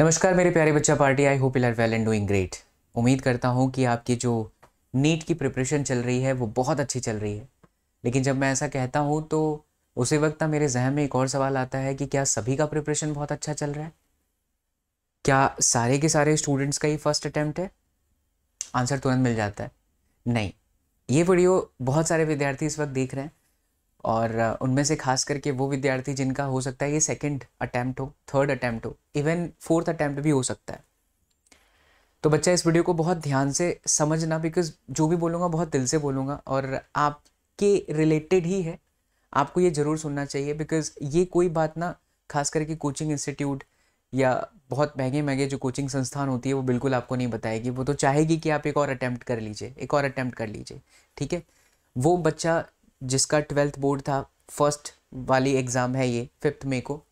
नमस्कार मेरे प्यारे बच्चा party I hope you are well and doing great उम्मीद करता हूँ कि आपकी जो नीट की प्रिपरेशन चल रही है वो बहुत अच्छी चल रही है लेकिन जब मैं ऐसा कहता हूँ तो उसी वक्त मेरे जहन में एक और सवाल आता है कि क्या सभी का प्रिपरेशन बहुत अच्छा चल रहा है क्या सारे के सारे स्टूडेंट्स का ही फर्स्ट अटैम्प्ट है आंसर तुरंत मिल जाता है नहीं ये वीडियो बहुत सारे विद्यार्थी इस वक्त देख रहे हैं और उनमें से खास करके वो विद्यार्थी जिनका हो सकता है ये सेकंड अटैम्प्ट हो थर्ड अटैम्प्ट हो इवन फोर्थ अटैम्प्ट भी हो सकता है तो बच्चा इस वीडियो को बहुत ध्यान से समझना बिकॉज जो भी बोलूँगा बहुत दिल से बोलूँगा और आपके रिलेटेड ही है आपको ये ज़रूर सुनना चाहिए बिकॉज ये कोई बात ना खास करके कोचिंग इंस्टीट्यूट या बहुत महंगे महंगे जो कोचिंग संस्थान होती है वो बिल्कुल आपको नहीं बताएगी वो तो चाहेगी कि आप एक और अटैम्प्ट कर लीजिए एक और अटैम्प्ट कर लीजिए ठीक है वो बच्चा जिसका ट्वेल्थ बोर्ड था फर्स्ट वाली एग्ज़ाम है ये फिफ्थ मे को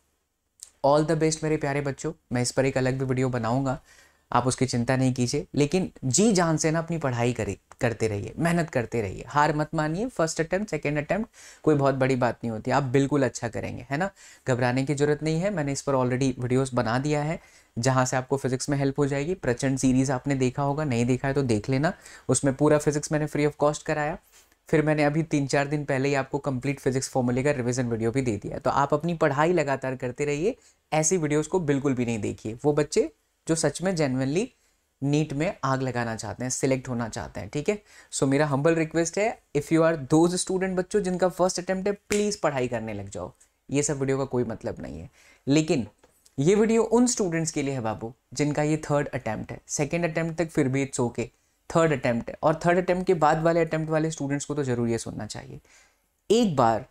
ऑल द बेस्ट मेरे प्यारे बच्चों मैं इस पर एक अलग भी वीडियो बनाऊंगा आप उसकी चिंता नहीं कीजिए लेकिन जी जान से ना अपनी पढ़ाई करे करते रहिए मेहनत करते रहिए हार मत मानिए फर्स्ट अटैम्प्ट सेकेंड अटैम्प्ट कोई बहुत बड़ी बात नहीं होती आप बिल्कुल अच्छा करेंगे है ना घबराने की जरूरत नहीं है मैंने इस पर ऑलरेडी वीडियोस बना दिया है जहाँ से आपको फिजिक्स में हेल्प हो जाएगी प्रचंड सीरीज़ आपने देखा होगा नहीं देखा है तो देख लेना उसमें पूरा फिजिक्स मैंने फ्री ऑफ कॉस्ट कराया फिर मैंने अभी तीन चार दिन पहले ही आपको कंप्लीट फिजिक्स फॉर्मूले का रिविजन वीडियो भी दे दिया तो आप अपनी पढ़ाई लगातार करते रहिए ऐसी वीडियोज़ को बिल्कुल भी नहीं देखिए वो बच्चे जो सच में जेनवनली नीट में आग लगाना चाहते हैं सिलेक्ट होना चाहते हैं ठीक है सो मेरा हम्बल रिक्वेस्ट है if you are those student बच्चों जिनका फर्स्ट अटैम्प्ट है प्लीज़ पढ़ाई करने लग जाओ ये सब वीडियो का कोई मतलब नहीं है लेकिन ये वीडियो उन स्टूडेंट्स के लिए है बाबू जिनका ये थर्ड अटैम्प्ट है सेकेंड अटैम्प्ट तक फिर भी it's okay okay. Third attempt है और थर्ड अटैम्प्ट के बाद वाले अटैम्प्ट वाले स्टूडेंट्स को तो ज़रूर ये सुनना चाहिए एक बार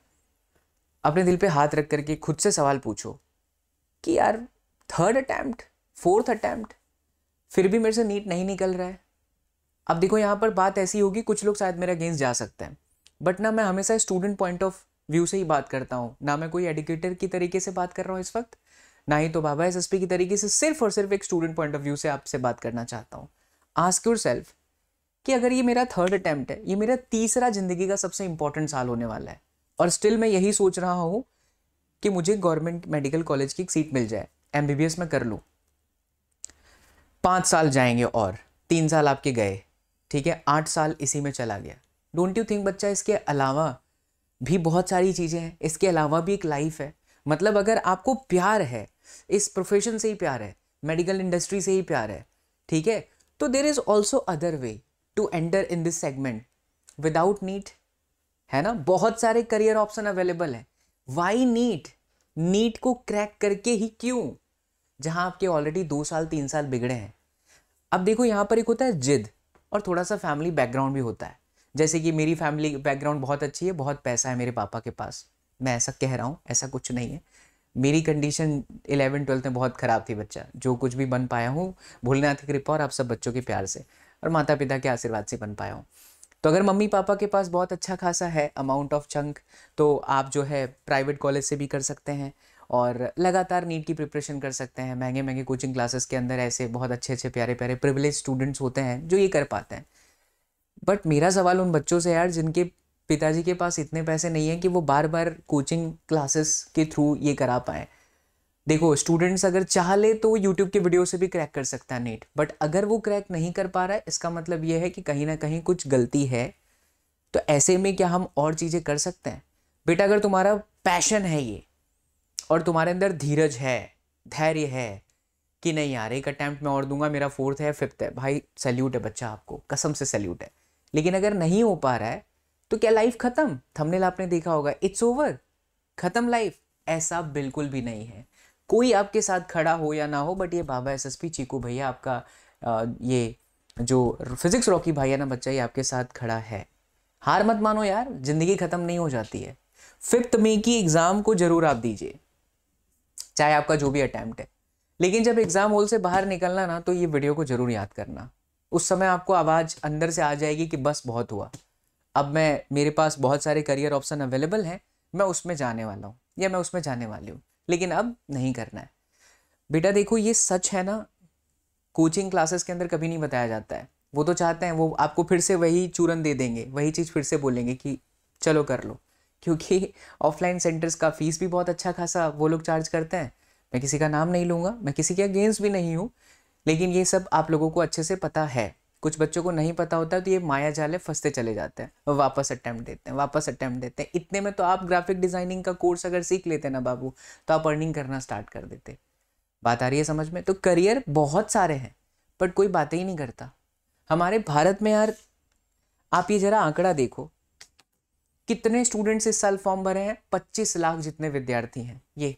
अपने दिल पे हाथ रख करके खुद से सवाल पूछो कि यार थर्ड अटैम्प्ट फोर्थ अटैम्प्ट फिर भी मेरे से नीट नहीं निकल रहा है अब देखो यहाँ पर बात ऐसी होगी कुछ लोग शायद मेरा अगेंस्ट जा सकते हैं बट ना मैं हमेशा स्टूडेंट पॉइंट ऑफ व्यू से ही बात करता हूँ ना मैं कोई एडुकेटर की तरीके से बात कर रहा हूँ इस वक्त ना ही तो बाबा एस की तरीके से सिर्फ और सिर्फ एक स्टूडेंट पॉइंट ऑफ व्यू से आपसे बात करना चाहता हूँ आस्क योर सेल्फ कि अगर ये मेरा थर्ड अटैम्प्ट है ये मेरा तीसरा ज़िंदगी का सबसे इंपॉर्टेंट साल होने वाला है और स्टिल मैं यही सोच रहा हूँ कि मुझे गवर्नमेंट मेडिकल कॉलेज की एक सीट मिल जाए एम बी बी एस में कर लूँ पाँच साल जाएंगे और तीन साल आपके गए ठीक है आठ साल इसी में चला गया डोंट यू थिंक बच्चा इसके अलावा भी बहुत सारी चीज़ें हैं इसके अलावा भी एक लाइफ है मतलब अगर आपको प्यार है इस प्रोफेशन से ही प्यार है मेडिकल इंडस्ट्री से ही प्यार है ठीक है तो there is also other way to enter in this segment without NEET है ना बहुत सारे करियर ऑप्शन अवेलेबल है वाई नीट नीट को क्रैक करके ही क्यों जहां आपके ऑलरेडी दो साल तीन साल बिगड़े हैं अब देखो यहाँ पर एक होता है जिद और थोड़ा सा फैमिली बैकग्राउंड भी होता है जैसे कि मेरी फैमिली बैकग्राउंड बहुत अच्छी है बहुत पैसा है मेरे पापा के पास मैं ऐसा कह रहा हूँ ऐसा कुछ नहीं है मेरी कंडीशन इलेवन ट्वेल्थ में बहुत ख़राब थी बच्चा जो कुछ भी बन पाया हूँ भोलेनाथ की कृपा और आप सब बच्चों के प्यार से और माता पिता के आशीर्वाद से बन पाया हूँ तो अगर मम्मी पापा के पास बहुत अच्छा खासा है अमाउंट ऑफ चंक तो आप जो है प्राइवेट कॉलेज से भी कर सकते हैं और लगातार नीट की प्रिपरेशन कर सकते हैं महंगे महंगे कोचिंग क्लासेस के अंदर ऐसे बहुत अच्छे अच्छे प्यारे प्यारे प्रिविलेज स्टूडेंट्स होते हैं जो ये कर पाते हैं बट मेरा सवाल उन बच्चों से यार जिनके पिताजी के पास इतने पैसे नहीं हैं कि वो बार बार कोचिंग क्लासेस के थ्रू ये करा पाएँ देखो स्टूडेंट्स अगर चाह ले तो यूट्यूब के वीडियो से भी क्रैक कर सकता है नेट बट अगर वो क्रैक नहीं कर पा रहा है इसका मतलब ये है कि कहीं ना कहीं कुछ गलती है तो ऐसे में क्या हम और चीज़ें कर सकते हैं बेटा अगर तुम्हारा पैशन है ये और तुम्हारे अंदर धीरज है धैर्य है कि नहीं यार एक अटैम्प्ट मैं और दूंगा मेरा फोर्थ है फिफ्थ है भाई सैल्यूट है बच्चा आपको कसम से सैल्यूट है लेकिन अगर नहीं हो पा रहा है तो क्या लाइफ ख़त्म थंबनेल आपने देखा होगा इट्स ओवर ख़त्म लाइफ ऐसा बिल्कुल भी नहीं है कोई आपके साथ खड़ा हो या ना हो बट ये बाबा एस पी चीकू भैया आपका आ, ये जो फिजिक्स रॉकी है ना बच्चा ये आपके साथ खड़ा है हार मत मानो यार जिंदगी ख़त्म नहीं हो जाती है फिफ्थ मे की एग्ज़ाम को ज़रूर आप दीजिए चाहे आपका जो भी अटैम्प्ट है लेकिन जब एग्ज़ाम हॉल से बाहर निकलना ना तो ये वीडियो को ज़रूर याद करना उस समय आपको आवाज़ अंदर से आ जाएगी कि बस बहुत हुआ अब मैं मेरे पास बहुत सारे करियर ऑप्शन अवेलेबल हैं मैं उसमें जाने वाला हूँ या मैं उसमें जाने वाली हूँ लेकिन अब नहीं करना है बेटा देखो ये सच है ना कोचिंग क्लासेस के अंदर कभी नहीं बताया जाता है वो तो चाहते हैं वो आपको फिर से वही चूरन दे देंगे वही चीज़ फिर से बोलेंगे कि चलो कर लो क्योंकि ऑफलाइन सेंटर्स का फीस भी बहुत अच्छा खासा वो लोग चार्ज करते हैं मैं किसी का नाम नहीं लूँगा मैं किसी के अगेंस्ट भी नहीं हूँ लेकिन ये सब आप लोगों को अच्छे से पता है कुछ बच्चों को नहीं पता होता तो ये माया जाल है फंसते चले जाते हैं वापस अटैम्प्ट देते हैं वापस अटैम्प्ट देते हैं इतने में तो आप ग्राफिक डिज़ाइनिंग का कोर्स अगर सीख लेते ना बाबू तो आप अर्निंग करना स्टार्ट कर देते बात आ रही है समझ में तो करियर बहुत सारे हैं बट कोई बातें ही नहीं करता हमारे भारत में यार आप ये ज़रा आंकड़ा देखो कितने स्टूडेंट्स इस साल फॉर्म भरे हैं पच्चीस लाख जितने विद्यार्थी हैं ये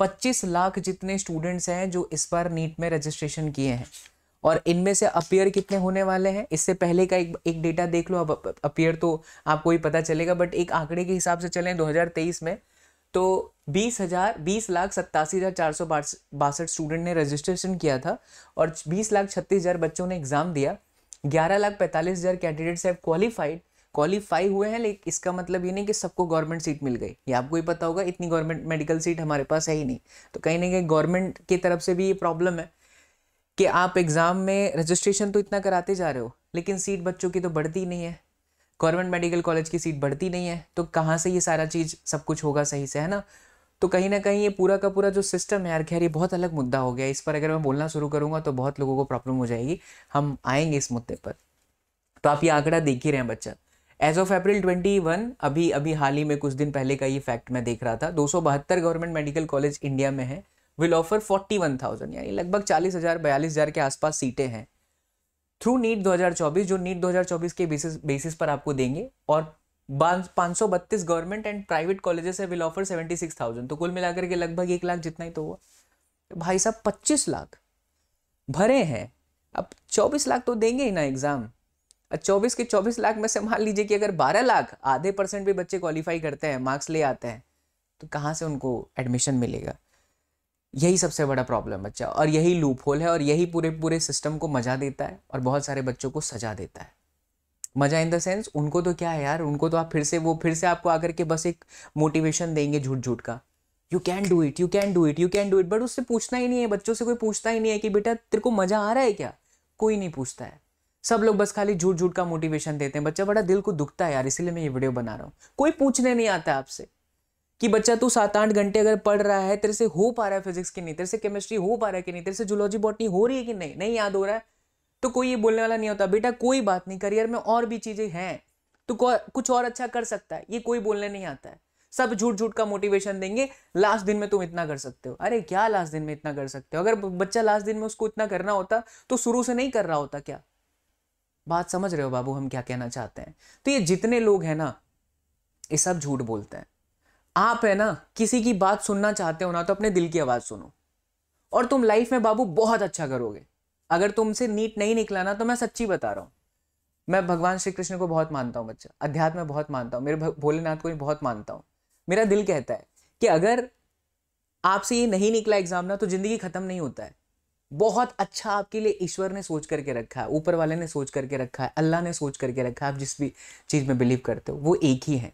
पच्चीस लाख जितने स्टूडेंट्स हैं जो इस बार नीट में रजिस्ट्रेशन किए हैं और इनमें से अपियर कितने होने वाले हैं इससे पहले का एक एक डेटा देख लो अब अपियर तो आपको ही पता चलेगा बट एक आंकड़े के हिसाब से चलें 2023 में तो बीस हज़ार बीस लाख सत्तासी हज़ार चार सौ बासठ स्टूडेंट ने रजिस्ट्रेशन किया था और बीस लाख छत्तीस हज़ार बच्चों ने एग्ज़ाम दिया ग्यारह लाख पैंतालीस हज़ार कैंडिडेट्स हैव क्वालिफाइड क्वालिफाई हुए हैं लेकिन इसका मतलब ये नहीं कि सबको गवर्नमेंट सीट मिल गई ये आपको ही पता होगा इतनी गवर्नमेंट मेडिकल सीट हमारे पास है ही नहीं तो कहीं ना कहीं गवर्नमेंट की तरफ से भी ये प्रॉब्लम है कि आप एग्ज़ाम में रजिस्ट्रेशन तो इतना कराते जा रहे हो लेकिन सीट बच्चों की तो बढ़ती नहीं है गवर्नमेंट मेडिकल कॉलेज की सीट बढ़ती नहीं है तो कहाँ से ये सारा चीज़ सब कुछ होगा सही से है ना तो कहीं ना कहीं ये पूरा का पूरा जो सिस्टम है यार खैर ये बहुत अलग मुद्दा हो गया इस पर अगर मैं बोलना शुरू करूँगा तो बहुत लोगों को प्रॉब्लम हो जाएगी हम आएंगे इस मुद्दे पर तो आप ये आंकड़ा देख ही रहे हैं बच्चा एज ऑफ अप्रैल 21 अभी अभी हाल ही में कुछ दिन पहले का ये फैक्ट मैं देख रहा था दो गवर्नमेंट मेडिकल कॉलेज इंडिया में है will offer forty one thousand यानी लगभग चालीस हज़ार बयालीस हज़ार के आसपास सीटें हैं थ्रू नीट 2024 जो नीट 2024 के बेसिस बेसिस पर आपको देंगे और पाँच सौ बत्तीस गवर्नमेंट एंड प्राइवेट कॉलेजेस है will offer seventy six thousand तो कुल मिलाकर के लगभग एक लाख जितना ही तो हुआ भाई साहब पच्चीस लाख भरे हैं अब चौबीस लाख तो देंगे ही ना एग्ज़ाम चौबीस के चौबीस लाख में से मान लीजिए कि अगर बारह लाख आधे परसेंट भी बच्चे क्वालिफाई करते हैं मार्क्स ले आते हैं तो कहाँ से उनको एडमिशन मिलेगा यही सबसे बड़ा प्रॉब्लम बच्चा और यही लूप होल है और यही पूरे पूरे सिस्टम को मज़ा देता है और बहुत सारे बच्चों को सजा देता है मज़ा इन द सेंस उनको तो क्या है यार उनको तो आप फिर से वो फिर से आपको आकर के बस एक मोटिवेशन देंगे झूठ झूठ का you can do it you can do it you can do it but उससे पूछना ही नहीं है बच्चों से कोई पूछता ही नहीं है कि बेटा तेरे को मज़ा आ रहा है क्या कोई नहीं पूछता है सब लोग बस खाली झूठ झूठ का मोटिवेशन देते हैं बच्चा बड़ा दिल को दुखता है यार इसलिए मैं ये वीडियो बना रहा हूँ कोई पूछने नहीं आता आपसे कि बच्चा तू सात आठ घंटे अगर पढ़ रहा है तेरे से हो पा रहा है फिजिक्स की नहीं तेरे से केमिस्ट्री हो पा रहा है कि नहीं तेरे से जूलॉजी बॉटनी हो रही है कि नहीं नहीं याद हो रहा है तो कोई ये बोलने वाला नहीं होता बेटा कोई बात नहीं करियर में और भी चीज़ें हैं तो कुछ और अच्छा कर सकता है ये कोई बोलने नहीं आता है सब झूठ झूठ का मोटिवेशन देंगे लास्ट दिन में तुम इतना कर सकते हो अरे क्या लास्ट दिन में इतना कर सकते हो अगर बच्चा लास्ट दिन में उसको इतना करना होता तो शुरू से नहीं कर रहा होता क्या बात समझ रहे हो बाबू हम क्या कहना चाहते हैं तो ये जितने लोग हैं ना ये सब झूठ बोलते हैं आप है ना किसी की बात सुनना चाहते हो ना तो अपने दिल की आवाज़ सुनो और तुम लाइफ में बाबू बहुत अच्छा करोगे अगर तुमसे नीट नहीं निकला ना तो मैं सच्ची बता रहा हूँ मैं भगवान श्री कृष्ण को बहुत मानता हूँ बच्चा अध्यात्म में बहुत मानता हूँ मेरे भोलेनाथ को भी बहुत मानता हूँ मेरा दिल कहता है कि अगर आपसे ये नहीं निकला एग्जाम ना तो ज़िंदगी ख़त्म नहीं होता है बहुत अच्छा आपके लिए ईश्वर ने सोच करके रखा है ऊपर वाले ने सोच करके रखा है अल्लाह ने सोच करके रखा है आप जिस भी चीज़ में बिलीव करते हो वो एक ही है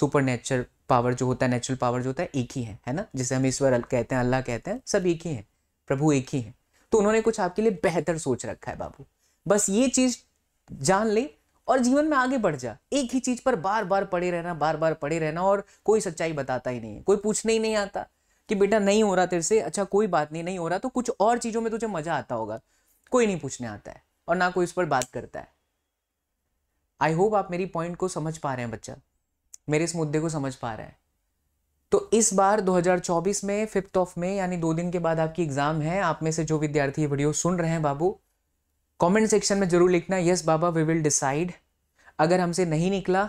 सुपर पावर जो होता है नेचुरल पावर जो होता है एक ही है है ना जिसे हम ईश्वर कहते हैं अल्लाह कहते हैं सब एक ही है प्रभु एक ही है तो उन्होंने कुछ आपके लिए बेहतर सोच रखा है बाबू बस ये चीज़ जान ले और जीवन में आगे बढ़ जा एक ही चीज़ पर बार बार पड़े रहना बार बार पड़े रहना और कोई सच्चाई बताता ही नहीं है कोई पूछने ही नहीं आता कि बेटा नहीं हो रहा तेरे से अच्छा कोई बात नहीं नहीं हो रहा तो कुछ और चीज़ों में तुझे मज़ा आता होगा कोई नहीं पूछने आता है और ना कोई इस पर बात करता है आई होप आप मेरी पॉइंट को समझ पा रहे हैं बच्चा मेरे इस मुद्दे को समझ पा रहा है तो इस बार 2024 में फिफ्थ ऑफ में यानी दो दिन के बाद आपकी एग्ज़ाम है आप में से जो विद्यार्थी वीडियो सुन रहे हैं बाबू कमेंट सेक्शन में ज़रूर लिखना यस बाबा वी विल डिसाइड अगर हमसे नहीं निकला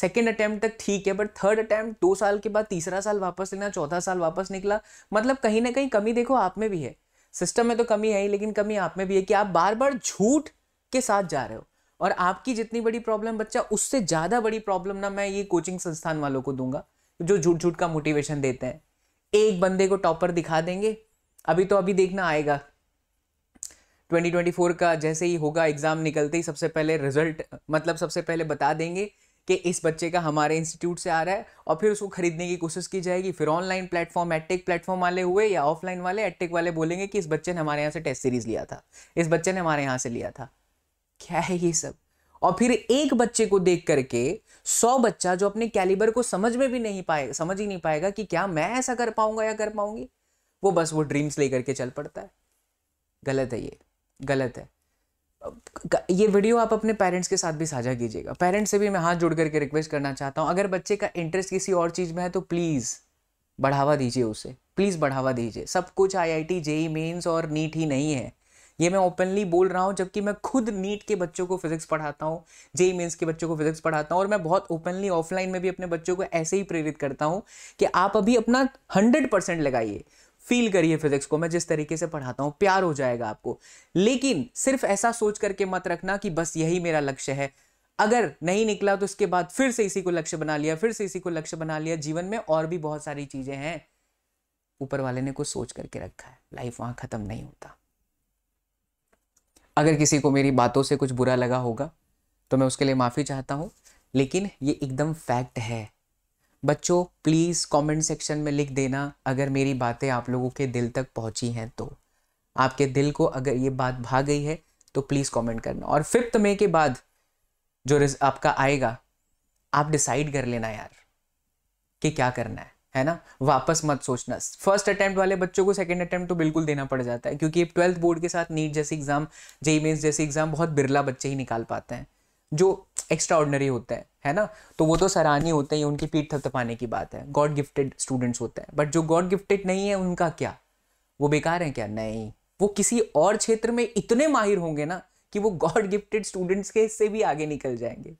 सेकेंड अटैम्प्ट तक ठीक है बट थर्ड अटैम्प्ट दो साल के बाद तीसरा साल वापस लेना चौथा साल वापस निकला मतलब कहीं ना कहीं कमी देखो आप में भी है सिस्टम में तो कमी है ही लेकिन कमी आप में भी है कि आप बार बार झूठ के साथ जा रहे हो और आपकी जितनी बड़ी प्रॉब्लम बच्चा उससे ज़्यादा बड़ी प्रॉब्लम ना मैं ये कोचिंग संस्थान वालों को दूंगा जो झूठ झूठ का मोटिवेशन देते हैं एक बंदे को टॉपर दिखा देंगे अभी तो अभी देखना आएगा 2024 का जैसे ही होगा एग्ज़ाम निकलते ही सबसे पहले रिजल्ट मतलब सबसे पहले बता देंगे कि इस बच्चे का हमारे इंस्टीट्यूट से आ रहा है और फिर उसको खरीदने की कोशिश की जाएगी फिर ऑनलाइन प्लेटफॉर्म एटेक प्लेटफॉर्म वाले हुए या ऑफलाइन वाले एटेक वाले बोलेंगे कि इस बच्चे ने हमारे यहाँ से टेस्ट सीरीज़ लिया था इस बच्चे ने हमारे यहाँ से लिया था क्या है ये सब और फिर एक बच्चे को देख करके सौ बच्चा जो अपने कैलिबर को समझ में भी नहीं पाए समझ ही नहीं पाएगा कि क्या मैं ऐसा कर पाऊंगा या कर पाऊंगी वो बस वो ड्रीम्स लेकर के चल पड़ता है गलत है ये गलत है ये वीडियो आप अपने पेरेंट्स के साथ भी साझा कीजिएगा पेरेंट्स से भी मैं हाथ जोड़ करके रिक्वेस्ट करना चाहता हूँ अगर बच्चे का इंटरेस्ट किसी और चीज़ में है तो प्लीज़ बढ़ावा दीजिए उसे प्लीज़ बढ़ावा दीजिए सब कुछ I I T JEE mains और नीट ही नहीं है ये मैं ओपनली बोल रहा हूँ जबकि मैं खुद नीट के बच्चों को फिजिक्स पढ़ाता हूँ जेई मीन्स के बच्चों को फिजिक्स पढ़ाता हूँ और मैं बहुत ओपनली ऑफलाइन में भी अपने बच्चों को ऐसे ही प्रेरित करता हूँ कि आप अभी अपना हंड्रेड परसेंट लगाइए फील करिए फिजिक्स को मैं जिस तरीके से पढ़ाता हूँ प्यार हो जाएगा आपको लेकिन सिर्फ ऐसा सोच करके मत रखना कि बस यही मेरा लक्ष्य है अगर नहीं निकला तो इसके बाद फिर से इसी को लक्ष्य बना लिया फिर से इसी को लक्ष्य बना लिया जीवन में और भी बहुत सारी चीज़ें हैं ऊपर वाले ने कुछ सोच करके रखा है लाइफ वहां ख़त्म नहीं होता अगर किसी को मेरी बातों से कुछ बुरा लगा होगा तो मैं उसके लिए माफ़ी चाहता हूँ लेकिन ये एकदम फैक्ट है बच्चों प्लीज़ कमेंट सेक्शन में लिख देना अगर मेरी बातें आप लोगों के दिल तक पहुँची हैं तो आपके दिल को अगर ये बात भाग गई है तो प्लीज़ कमेंट करना और फिफ्थ मे के बाद जो आपका आएगा आप डिसाइड कर लेना यार कि क्या करना है है ना वापस मत सोचना फर्स्ट अटैम्प्ट वाले बच्चों को सेकेंड अटैम्प्ट तो बिल्कुल देना पड़ जाता है क्योंकि ट्वेल्थ बोर्ड के साथ नीट जैसे एग्जाम जेई मेन्स जैसे एग्जाम बहुत बिरला बच्चे ही निकाल पाते हैं जो एक्स्ट्रा ऑर्डनरी होता है है ना तो वो तो सराहनीय होते हैं उनकी पीठ थपथपाने की बात है गॉड गिफ्टेड स्टूडेंट्स होते हैं बट जो गॉड गिफ्टेड नहीं है उनका क्या वो बेकार हैं क्या नहीं वो किसी और क्षेत्र में इतने माहिर होंगे ना कि वो गॉड गिफ्टेड स्टूडेंट्स के से भी आगे निकल जाएंगे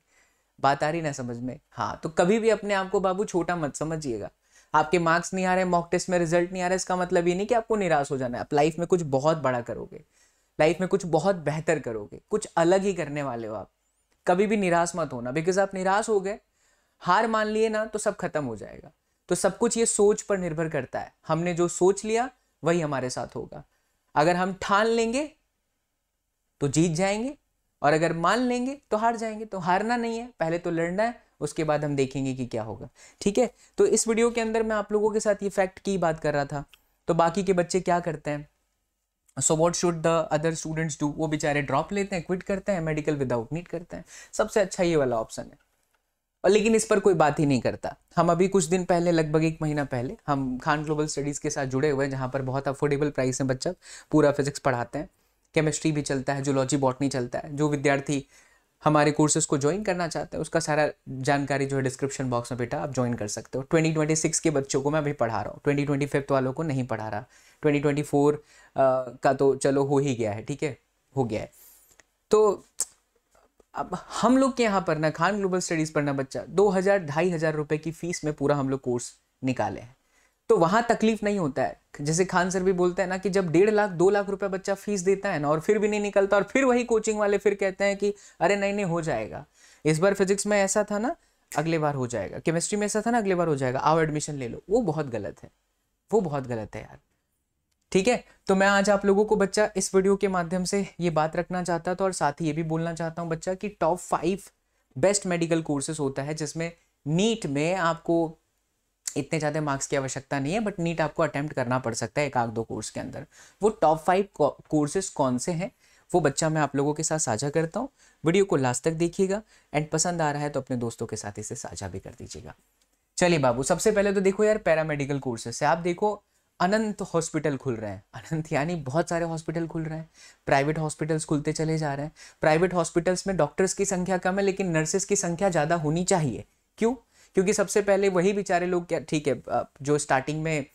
बात आ रही ना समझ में हाँ तो कभी भी अपने आप को बाबू छोटा मत समझिएगा आपके मार्क्स नहीं आ रहे मॉक टेस्ट में रिजल्ट नहीं आ रहा है इसका मतलब ये नहीं कि आपको निराश हो जाना है आप लाइफ में कुछ बहुत बड़ा करोगे लाइफ में कुछ बहुत बेहतर करोगे कुछ अलग ही करने वाले हो आप कभी भी निराश मत होना बिकॉज आप निराश हो गए हार मान लिए ना तो सब खत्म हो जाएगा तो सब कुछ ये सोच पर निर्भर करता है हमने जो सोच लिया वही हमारे साथ होगा अगर हम ठान लेंगे तो जीत जाएंगे और अगर मान लेंगे तो हार जाएंगे तो हारना नहीं है पहले तो लड़ना है उसके बाद हम देखेंगे कि क्या होगा ठीक है तो इस वीडियो के अंदर मैं आप लोगों के साथ ये फैक्ट की बात कर रहा था तो बाकी के बच्चे क्या करते हैं so what should the other students do वो बेचारे ड्रॉप लेते हैं क्विट करते हैं मेडिकल विदाउट नीट करते हैं सबसे अच्छा ये वाला ऑप्शन है और लेकिन इस पर कोई बात ही नहीं करता हम अभी कुछ दिन पहले लगभग एक महीना पहले हम खान ग्लोबल स्टडीज़ के साथ जुड़े हुए हैं जहाँ पर बहुत अफोर्डेबल प्राइस में बच्चा पूरा फिजिक्स पढ़ाते हैं केमिस्ट्री भी चलता है जूलॉजी बॉटनी चलता है जो विद्यार्थी हमारे कोर्सेज को ज्वाइन करना चाहते हैं उसका सारा जानकारी जो है डिस्क्रिप्शन बॉक्स में बेटा आप ज्वाइन कर सकते हो 2026 के बच्चों को मैं अभी पढ़ा रहा हूँ ट्वेंटी ट्वेंटी तो वालों को नहीं पढ़ा रहा 2024 का तो चलो हो ही गया है ठीक है हो गया है तो अब हम लोग के यहाँ पर ना खान ग्लोबल स्टडीज़ पर ना बच्चा दो हज़ार ढाई हज़ार रुपये की फ़ीस में पूरा हम लोग कोर्स निकाले हैं तो वहां तकलीफ नहीं होता है जैसे खान सर भी बोलते हैं ना कि जब डेढ़ लाख दो लाख रुपया बच्चा फीस देता है ना और फिर भी नहीं निकलता और फिर वही कोचिंग वाले फिर कहते हैं कि अरे नहीं नहीं हो जाएगा इस बार फिजिक्स में ऐसा था ना अगले बार हो जाएगा केमिस्ट्री में ऐसा था ना अगले बार हो जाएगा आओ एडमिशन ले लो वो बहुत गलत है वो बहुत गलत है यार ठीक है तो मैं आज आप लोगों को बच्चा इस वीडियो के माध्यम से ये बात रखना चाहता था और साथ ही ये भी बोलना चाहता हूँ बच्चा कि top five best medical courses होता है जिसमें नीट में आपको इतने ज़्यादा मार्क्स की आवश्यकता नहीं है बट नीट आपको अटैम्प्ट करना पड़ सकता है एक आध दो कोर्स के अंदर वो टॉप फाइव कोर्सेज कौन से हैं वो बच्चा मैं आप लोगों के साथ साझा करता हूँ वीडियो को लास्ट तक देखिएगा एंड पसंद आ रहा है तो अपने दोस्तों के साथ इसे साझा भी कर दीजिएगा चलिए बाबू सबसे पहले तो देखो यार पैरामेडिकल कोर्सेस है आप देखो अनंत हॉस्पिटल खुल रहे हैं अनंत यानी बहुत सारे हॉस्पिटल खुल रहे हैं प्राइवेट हॉस्पिटल्स खुलते चले जा रहे हैं प्राइवेट हॉस्पिटल्स में डॉक्टर्स की संख्या कम है लेकिन नर्सेस की संख्या ज़्यादा होनी चाहिए क्यों क्योंकि सबसे पहले वही बेचारे लोग क्या ठीक है जो स्टार्टिंग में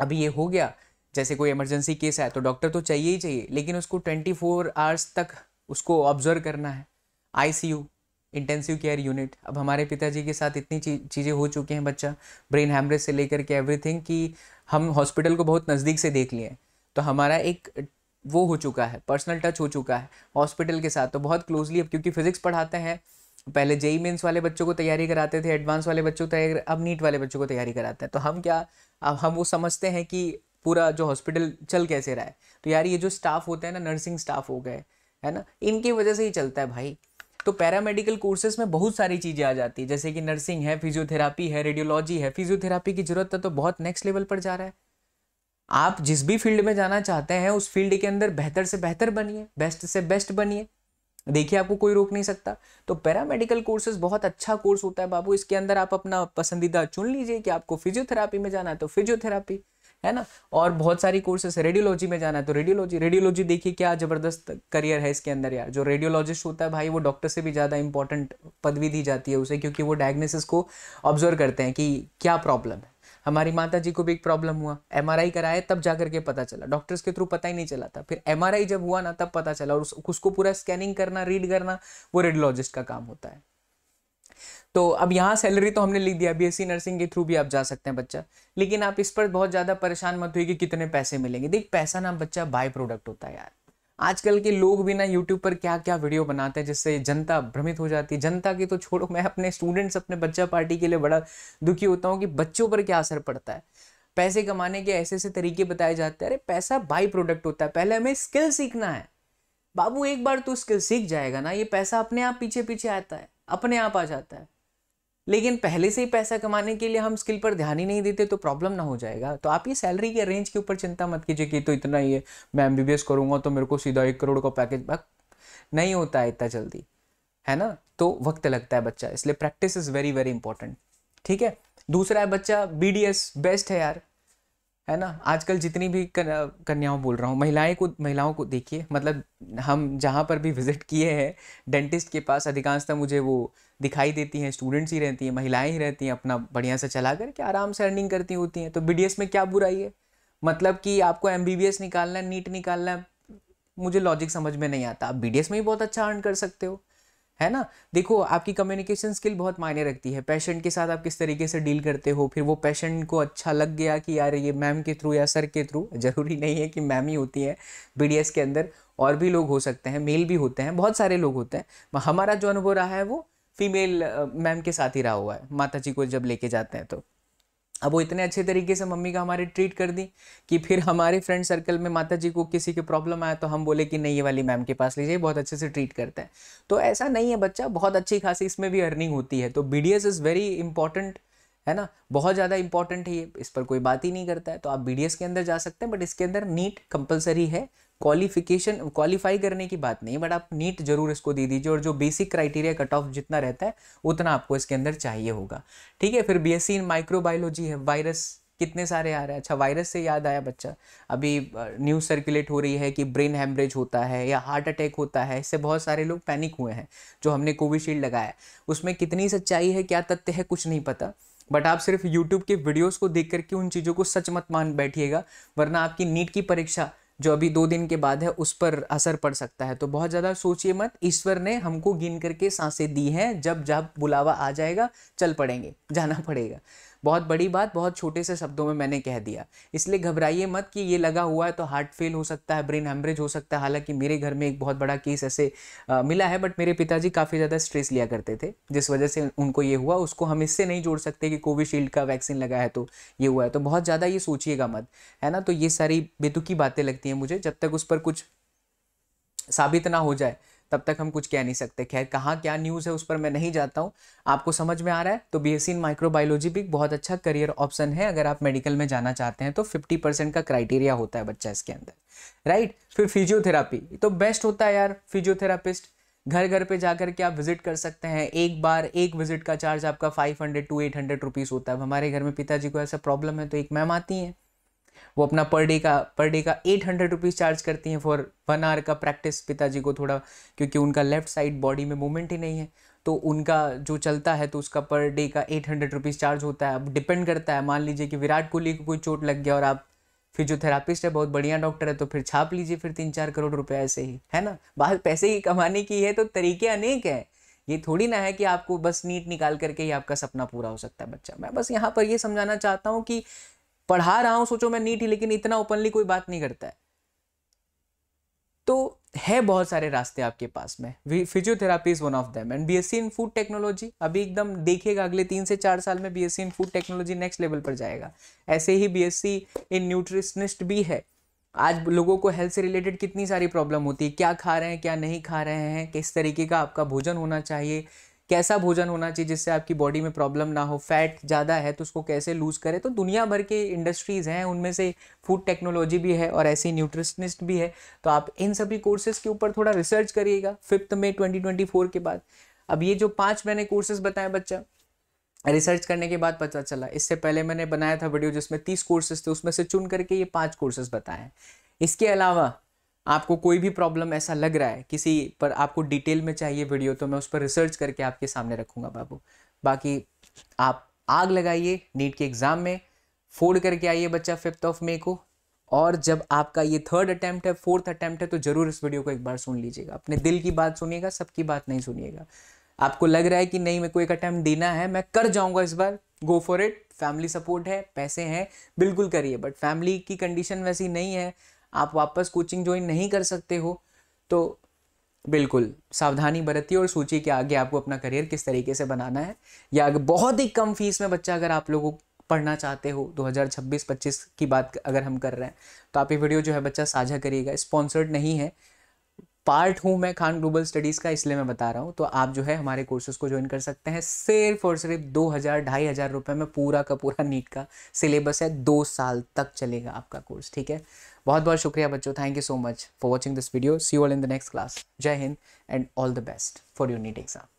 अभी ये हो गया जैसे कोई इमरजेंसी केस आया तो डॉक्टर तो चाहिए ही चाहिए लेकिन उसको ट्वेंटी फोर आवर्स तक उसको ऑब्जर्व करना है आईसीयू इंटेंसिव केयर यूनिट अब हमारे पिताजी के साथ इतनी चीज़ें हो चुकी हैं बच्चा ब्रेन हैमरेज से लेकर के एवरीथिंग कि हम हॉस्पिटल को बहुत नज़दीक से देख लिए तो हमारा एक वो हो चुका है पर्सनल टच हो चुका है हॉस्पिटल के साथ तो बहुत क्लोजली अब क्योंकि फिज़िक्स पढ़ाते हैं पहले जेई मेन्स वाले बच्चों को तैयारी कराते थे एडवांस वाले बच्चों को तैयारी अब नीट वाले बच्चों को तैयारी कराते हैं तो हम क्या अब हम वो समझते हैं कि पूरा जो हॉस्पिटल चल कैसे रहा है तो यार ये जो स्टाफ होते हैं ना नर्सिंग स्टाफ हो गए है ना इनकी वजह से ही चलता है भाई तो पैरामेडिकल कोर्सेज में बहुत सारी चीज़ें आ जाती है जैसे कि नर्सिंग है फिजियोथेरापी है रेडियोलॉजी है फिजियोथेरापी की जरूरत है तो बहुत नेक्स्ट लेवल पर जा रहा है आप जिस भी फील्ड में जाना चाहते हैं उस फील्ड के अंदर बेहतर से बेहतर बनिए बेस्ट से बेस्ट बनिए देखिए आपको कोई रोक नहीं सकता तो पैरामेडिकल कोर्सेज बहुत अच्छा कोर्स होता है बाबू इसके अंदर आप अपना पसंदीदा चुन लीजिए कि आपको फिजियोथेरापी में जाना है तो फिजियोथेरापी है ना और बहुत सारी कोर्सेस रेडियोलॉजी में जाना है तो रेडियोलॉजी रेडियोलॉजी देखिए क्या ज़बरदस्त करियर है इसके अंदर यार जो रेडियोलॉजिस्ट होता है भाई वो डॉक्टर से भी ज़्यादा इंपॉर्टेंट पदवी दी जाती है उसे क्योंकि वो डायग्नोसिस को ऑब्जर्व करते हैं कि क्या प्रॉब्लम है हमारी माता जी को भी एक प्रॉब्लम हुआ एम कराया तब जाकर के पता चला डॉक्टर्स के थ्रू पता ही नहीं चला था फिर एम जब हुआ ना तब पता चला और उस, उसको पूरा स्कैनिंग करना रीड करना वो रेडियोलॉजिस्ट का काम होता है तो अब यहाँ सैलरी तो हमने लिख दिया बी एस सी नर्सिंग के थ्रू भी आप जा सकते हैं बच्चा लेकिन आप इस पर बहुत ज़्यादा परेशान मत हुई कि कितने पैसे मिलेंगे देख पैसा ना बच्चा बाय प्रोडक्ट होता है यार आजकल के लोग भी ना यूट्यूब पर क्या क्या वीडियो बनाते हैं जिससे जनता भ्रमित हो जाती है जनता की तो छोड़ो मैं अपने स्टूडेंट्स अपने बच्चा पार्टी के लिए बड़ा दुखी होता हूँ कि बच्चों पर क्या असर पड़ता है पैसे कमाने के ऐसे ऐसे तरीके बताए जाते हैं अरे पैसा बाई प्रोडक्ट होता है पहले हमें स्किल सीखना है बाबू एक बार तू स्किल सीख जाएगा ना ये पैसा अपने आप पीछे पीछे आता है अपने आप आ जाता है लेकिन पहले से ही पैसा कमाने के लिए हम स्किल पर ध्यान ही नहीं देते तो प्रॉब्लम ना हो जाएगा तो आप ये सैलरी के रेंज के ऊपर चिंता मत कीजिए कि तो इतना ही है मैं एम करूँगा तो मेरे को सीधा एक करोड़ का पैकेज नहीं होता है इतना जल्दी है ना तो वक्त लगता है बच्चा इसलिए practice is very very important ठीक है दूसरा है बच्चा बी बेस्ट है यार है ना आजकल जितनी भी कन्याओं बोल रहा हूँ महिलाएं को महिलाओं को देखिए मतलब हम जहाँ पर भी विजिट किए हैं डेंटिस्ट के पास अधिकांशतः मुझे वो दिखाई देती हैं स्टूडेंट्स ही रहती हैं महिलाएं ही रहती हैं अपना बढ़िया से चला करके आराम से अर्निंग करती होती हैं तो बी में क्या बुराई है मतलब कि आपको एम निकालना है नीट निकालना है मुझे लॉजिक समझ में नहीं आता आप बी में ही बहुत अच्छा अर्न कर सकते हो है ना देखो आपकी कम्युनिकेशन स्किल बहुत मायने रखती है पेशेंट के साथ आप किस तरीके से डील करते हो फिर वो पेशेंट को अच्छा लग गया कि यार ये मैम के थ्रू या सर के थ्रू ज़रूरी नहीं है कि मैम ही होती है बी के अंदर और भी लोग हो सकते हैं मेल भी होते हैं बहुत सारे लोग होते हैं हमारा जो अनुभव रहा है वो फीमेल मैम के साथ ही रहा हुआ है माता जी को जब लेके जाते हैं तो अब वो इतने अच्छे तरीके से मम्मी का हमारे ट्रीट कर दी कि फिर हमारे फ्रेंड सर्कल में माता जी को किसी के प्रॉब्लम आया तो हम बोले कि नहीं ये वाली मैम के पास लीजिए बहुत अच्छे से ट्रीट करता है तो ऐसा नहीं है बच्चा बहुत अच्छी खासी इसमें भी अर्निंग होती है तो B D S is very important है ना बहुत ज़्यादा इंपॉर्टेंट है ये इस पर कोई बात ही नहीं करता है तो आप बी के अंदर जा सकते हैं बट इसके अंदर नीट कंपलसरी है क्वालिफिकेशन क्वालिफाई करने की बात नहीं बट आप नीट जरूर इसको दे दीजिए और जो बेसिक क्राइटेरिया कट ऑफ जितना रहता है उतना आपको इसके अंदर चाहिए होगा ठीक है फिर बी इन माइक्रोबायोलॉजी है वायरस कितने सारे आ रहे हैं अच्छा वायरस से याद आया बच्चा अभी न्यूज़ सर्कुलेट हो रही है कि ब्रेन हेमरेज होता है या हार्ट अटैक होता है इससे बहुत सारे लोग पैनिक हुए हैं जो हमने कोविशील्ड लगाया उसमें कितनी सच्चाई है क्या तथ्य है कुछ नहीं पता बट आप सिर्फ यूट्यूब के वीडियोस को देख करके उन चीज़ों को सच मत मान बैठिएगा वरना आपकी नीट की परीक्षा जो अभी दो दिन के बाद है उस पर असर पड़ सकता है तो बहुत ज़्यादा सोचिए मत ईश्वर ने हमको गिन करके सांसें दी हैं जब जब बुलावा आ जाएगा चल पड़ेंगे जाना पड़ेगा बहुत बड़ी बात बहुत छोटे से शब्दों में मैंने कह दिया इसलिए घबराइए मत कि ये लगा हुआ है तो हार्ट फेल हो सकता है ब्रेन हेमरेज हो सकता है हालांकि मेरे घर में एक बहुत बड़ा केस ऐसे आ, मिला है बट मेरे पिताजी काफ़ी ज़्यादा स्ट्रेस लिया करते थे जिस वजह से उनको ये हुआ उसको हम इससे नहीं जोड़ सकते कि कोविशील्ड का वैक्सीन लगा है तो ये हुआ है तो बहुत ज़्यादा ये सोचिएगा मत है ना तो ये सारी बेतुकी बातें लगती हैं मुझे जब तक उस पर कुछ साबित ना हो जाए तब तक हम कुछ कह नहीं सकते खैर कहाँ क्या न्यूज़ है उस पर मैं नहीं जाता हूँ आपको समझ में आ रहा है तो बी एस इन माइक्रोबायोलॉजी भी बहुत अच्छा करियर ऑप्शन है अगर आप मेडिकल में जाना चाहते हैं तो फिफ्टी परसेंट का क्राइटेरिया होता है बच्चा इसके अंदर राइट फिर फिजियोथेरापी तो बेस्ट होता है यार फिजियोथेरापिस्ट घर घर पे जाकर के आप विजिट कर सकते हैं एक बार एक विजिट का चार्ज आपका five hundred to eight hundred rupees होता है हमारे घर में पिताजी को ऐसा प्रॉब्लम है तो एक मैम आती हैं वो अपना पर डे का पर डे का एट हंड्रेड रुपीज़ चार्ज करती हैं फॉर वन आवर का प्रैक्टिस पिताजी को थोड़ा क्योंकि उनका लेफ्ट साइड बॉडी में मूवमेंट ही नहीं है तो उनका जो चलता है तो उसका पर डे का एट हंड्रेड रुपीज़ चार्ज होता है अब डिपेंड करता है मान लीजिए कि विराट कोहली को कोई चोट लग गया और आप फिजियोथेरापिस्ट है बहुत बढ़िया डॉक्टर है तो फिर छाप लीजिए फिर तीन चार करोड़ रुपए ऐसे ही है ना बात पैसे ही कमाने की है तो तरीके अनेक हैं ये थोड़ी ना है कि आपको बस नीट निकाल करके ही आपका सपना पूरा हो सकता है बच्चा मैं बस यहाँ पर ये समझाना चाहता हूँ कि पढ़ा रहा हूँ सोचो मैं नीट ही लेकिन इतना ओपनली कोई बात नहीं करता है तो है बहुत सारे रास्ते आपके पास में physiotherapy is one of them and BSc in food technology अभी एकदम देखिएगा अगले तीन से चार साल में BSc in food technology next level पर जाएगा ऐसे ही बीएससी इन न्यूट्रिशनिस्ट भी है आज लोगों को हेल्थ से रिलेटेड कितनी सारी प्रॉब्लम होती है क्या खा रहे हैं क्या नहीं खा रहे हैं किस तरीके का आपका भोजन होना चाहिए कैसा भोजन होना चाहिए जिससे आपकी बॉडी में प्रॉब्लम ना हो फैट ज़्यादा है तो उसको कैसे लूज़ करें तो दुनिया भर के इंडस्ट्रीज़ हैं उनमें से फूड टेक्नोलॉजी भी है और ऐसी न्यूट्रिशनिस्ट भी है तो आप इन सभी कोर्सेज़ के ऊपर थोड़ा रिसर्च करिएगा फिफ्थ में ट्वेंटी के बाद अब ये जो पाँच मैंने कोर्सेज़ बताए बच्चा रिसर्च करने के बाद पता चला इससे पहले मैंने बनाया था वीडियो जिसमें तीस कोर्सेज थे उसमें से चुन करके ये पाँच कोर्सेज बताए हैं इसके अलावा आपको कोई भी प्रॉब्लम ऐसा लग रहा है किसी पर आपको डिटेल में चाहिए वीडियो तो मैं उस पर रिसर्च करके आपके सामने रखूँगा बाबू बाकी आप आग लगाइए नीट के एग्ज़ाम में फोड़ करके आइए बच्चा फिफ्थ ऑफ मे को और जब आपका ये थर्ड अटैम्प्ट है फोर्थ अटैम्प्ट है तो ज़रूर इस वीडियो को एक बार सुन लीजिएगा अपने दिल की बात सुनिएगा सबकी बात नहीं सुनिएगा आपको लग रहा है कि नहीं मेरे को एक अटैम्प्ट देना है मैं कर जाऊंगा इस बार go for it family support है पैसे हैं बिल्कुल करिए बट फैमिली की कंडीशन वैसी नहीं है आप वापस कोचिंग ज्वाइन नहीं कर सकते हो तो बिल्कुल सावधानी बरतिए और सोचिए कि आगे आपको अपना करियर किस तरीके से बनाना है या अगर बहुत ही कम फीस में बच्चा अगर आप लोगों पढ़ना चाहते हो 2026-25 की बात अगर हम कर रहे हैं तो आप ये वीडियो जो है बच्चा साझा करिएगा स्पॉन्सर्ड नहीं है पार्ट हूँ मैं खान ग्लोबल स्टडीज़ का इसलिए मैं बता रहा हूँ तो आप जो है हमारे कोर्सेज को ज्वाइन कर सकते हैं सिर्फ और सिर्फ दो हज़ार ढाई हज़ार रुपये में पूरा का पूरा नीट का सिलेबस है दो साल तक चलेगा आपका कोर्स ठीक है बहुत बहुत शुक्रिया बच्चों thank you so much for watching this video see all in the next class जय हिंद and all the best for your NEET exam